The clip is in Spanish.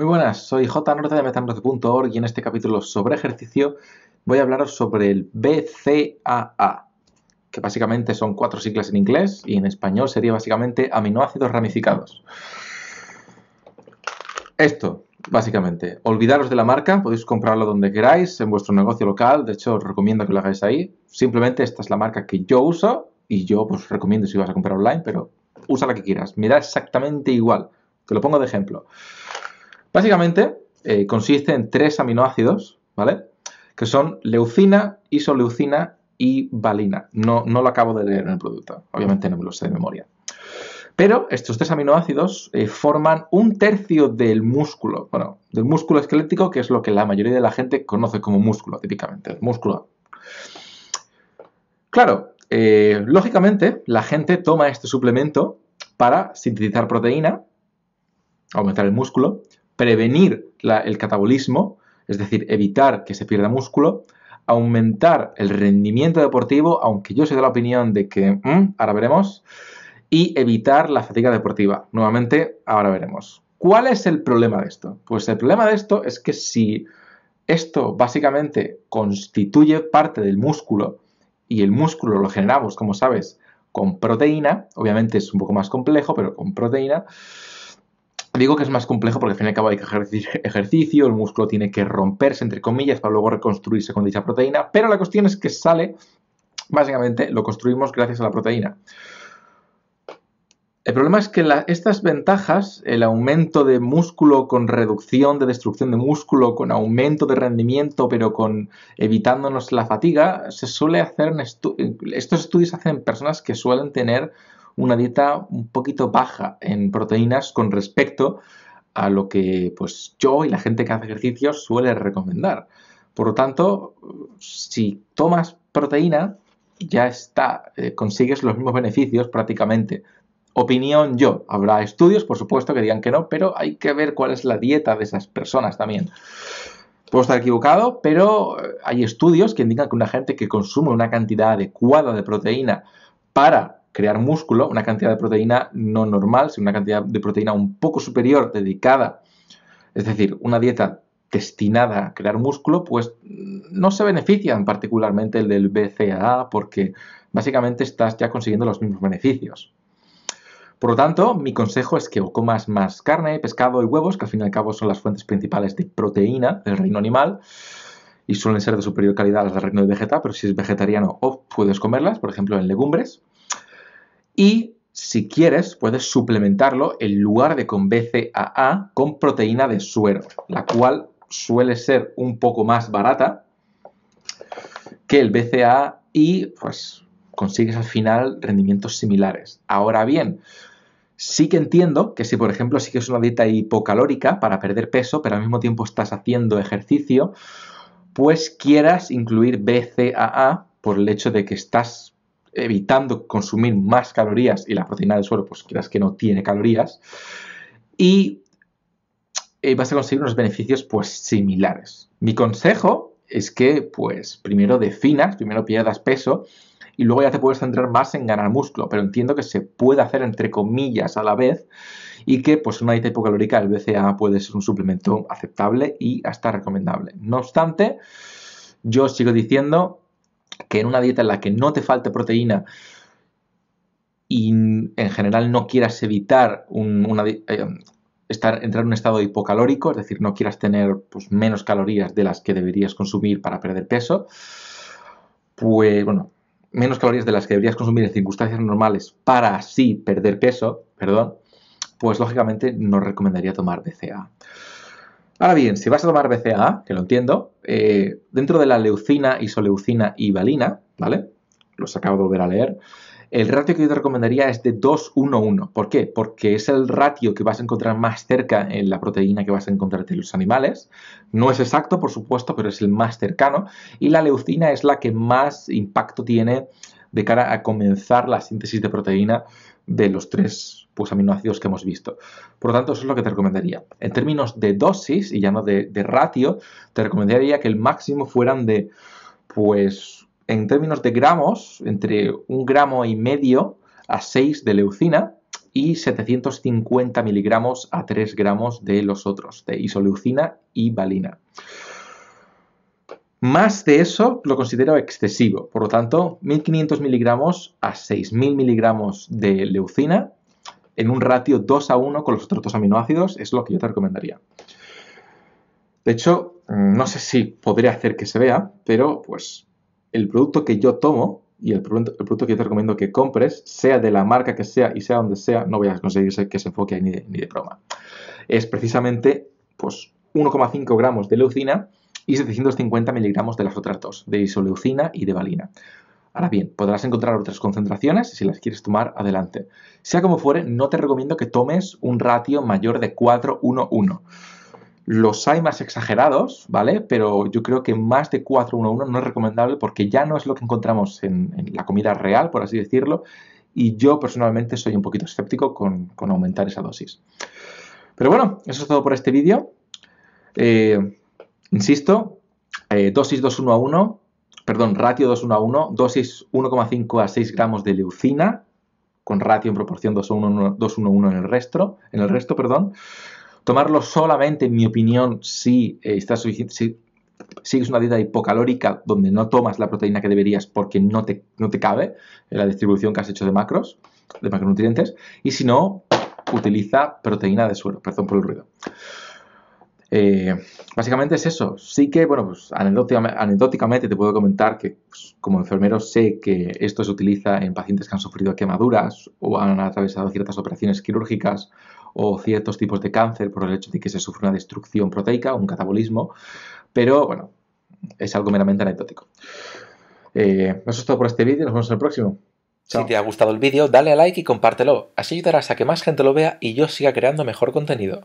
Muy buenas, soy J. Norte de metanorte.org y en este capítulo sobre ejercicio voy a hablaros sobre el BCAA, que básicamente son cuatro siglas en inglés y en español sería básicamente aminoácidos ramificados. Esto, básicamente, olvidaros de la marca, podéis comprarlo donde queráis, en vuestro negocio local, de hecho os recomiendo que lo hagáis ahí. Simplemente esta es la marca que yo uso y yo os pues, recomiendo si vas a comprar online, pero usa la que quieras, me da exactamente igual, te lo pongo de ejemplo. Básicamente eh, consiste en tres aminoácidos, ¿vale? Que son leucina, isoleucina y valina. No, no lo acabo de leer en el producto, obviamente no me lo sé de memoria. Pero estos tres aminoácidos eh, forman un tercio del músculo, bueno, del músculo esquelético, que es lo que la mayoría de la gente conoce como músculo, típicamente, el músculo. Claro, eh, lógicamente la gente toma este suplemento para sintetizar proteína, aumentar el músculo, prevenir el catabolismo, es decir, evitar que se pierda músculo, aumentar el rendimiento deportivo, aunque yo soy de la opinión de que mm, ahora veremos, y evitar la fatiga deportiva. Nuevamente, ahora veremos. ¿Cuál es el problema de esto? Pues el problema de esto es que si esto básicamente constituye parte del músculo y el músculo lo generamos, como sabes, con proteína, obviamente es un poco más complejo, pero con proteína, Digo que es más complejo porque al fin y al cabo hay que ejercicio, el músculo tiene que romperse, entre comillas, para luego reconstruirse con dicha proteína, pero la cuestión es que sale, básicamente lo construimos gracias a la proteína. El problema es que estas ventajas, el aumento de músculo con reducción de destrucción de músculo, con aumento de rendimiento, pero con evitándonos la fatiga, se suele hacer estos estudios hacen personas que suelen tener una dieta un poquito baja en proteínas con respecto a lo que pues yo y la gente que hace ejercicio suele recomendar. Por lo tanto, si tomas proteína, ya está, eh, consigues los mismos beneficios prácticamente. Opinión yo, habrá estudios, por supuesto, que digan que no, pero hay que ver cuál es la dieta de esas personas también. Puedo estar equivocado, pero eh, hay estudios que indican que una gente que consume una cantidad adecuada de proteína para crear músculo, una cantidad de proteína no normal, sino una cantidad de proteína un poco superior dedicada, es decir, una dieta destinada a crear músculo, pues no se benefician particularmente el del BCAA porque básicamente estás ya consiguiendo los mismos beneficios. Por lo tanto, mi consejo es que o comas más carne, pescado y huevos, que al fin y al cabo son las fuentes principales de proteína del reino animal, y suelen ser de superior calidad a las del reino de vegeta, pero si es vegetariano, o puedes comerlas, por ejemplo, en legumbres, y si quieres puedes suplementarlo en lugar de con BCAA con proteína de suero, la cual suele ser un poco más barata que el BCAA y pues consigues al final rendimientos similares. Ahora bien, sí que entiendo que si por ejemplo es una dieta hipocalórica para perder peso, pero al mismo tiempo estás haciendo ejercicio, pues quieras incluir BCAA por el hecho de que estás evitando consumir más calorías y la proteína del suelo, pues creas que no tiene calorías. Y eh, vas a conseguir unos beneficios pues similares. Mi consejo es que pues primero definas, primero pierdas peso y luego ya te puedes centrar más en ganar músculo, pero entiendo que se puede hacer entre comillas a la vez y que pues una dieta hipocalórica el BCA puede ser un suplemento aceptable y hasta recomendable. No obstante, yo sigo diciendo que en una dieta en la que no te falte proteína y en general no quieras evitar una, eh, estar, entrar en un estado hipocalórico, es decir, no quieras tener pues, menos calorías de las que deberías consumir para perder peso, pues bueno, menos calorías de las que deberías consumir en circunstancias normales para así perder peso, perdón, pues lógicamente no recomendaría tomar DCA Ahora bien, si vas a tomar BCA, que lo entiendo, eh, dentro de la leucina, isoleucina y valina, ¿vale? Los acabo de volver a leer. El ratio que yo te recomendaría es de 2-1-1. ¿Por qué? Porque es el ratio que vas a encontrar más cerca en la proteína que vas a encontrarte en los animales. No es exacto, por supuesto, pero es el más cercano. Y la leucina es la que más impacto tiene de cara a comenzar la síntesis de proteína de los tres pues, aminoácidos que hemos visto. Por lo tanto, eso es lo que te recomendaría. En términos de dosis y ya no de, ratio, te recomendaría que el máximo fueran de, pues, en términos de gramos, entre un gramo y medio a 6 de leucina, y 750 miligramos a 3 gramos de los otros, de isoleucina y valina. Más de eso lo considero excesivo. Por lo tanto, 1500 miligramos a 6000 miligramos de leucina en un ratio 2 a 1 con los otros dos aminoácidos es lo que yo te recomendaría. De hecho, mm, no sé si podré hacer que se vea, pero pues el producto que yo tomo y el, producto, que yo te recomiendo que compres, sea de la marca que sea y sea donde sea, no voy a conseguir que se enfoque ahí ni de, ni de broma. Es precisamente pues 1,5 gramos de leucina y 750 miligramos de las otras dos, de isoleucina y de valina. Ahora bien, podrás encontrar otras concentraciones si las quieres tomar adelante. Sea como fuere, no te recomiendo que tomes un ratio mayor de 4-1-1. Los hay más exagerados, ¿vale? Pero yo creo que más de 4-1-1 no es recomendable porque ya no es lo que encontramos en, la comida real, por así decirlo, y yo personalmente soy un poquito escéptico con, aumentar esa dosis. Pero bueno, eso es todo por este vídeo. Eh, Insisto, eh, dosis 2 a 1, perdón, ratio 2 a 1, dosis 1,5 a 6 gramos de leucina, con ratio en proporción 2-1-1 en el resto, en el resto perdón. tomarlo solamente, en mi opinión, si, eh, estás, si sigues una dieta hipocalórica donde no tomas la proteína que deberías porque no te, no te cabe en la distribución que has hecho de macros, de macronutrientes, y si no, utiliza proteína de suero, perdón por el ruido. Eh, básicamente es eso. Sí que, bueno, pues anecdóticamente te puedo comentar que pues, como enfermero sé que esto se utiliza en pacientes que han sufrido quemaduras o han atravesado ciertas operaciones quirúrgicas o ciertos tipos de cáncer por el hecho de que se sufre una destrucción proteica, un catabolismo, pero bueno, es algo meramente anecdótico. Eh, eso es todo por este vídeo, nos vemos en el próximo. Si te ha gustado el vídeo, dale a like y compártelo. Así ayudarás a que más gente lo vea y yo siga creando mejor contenido.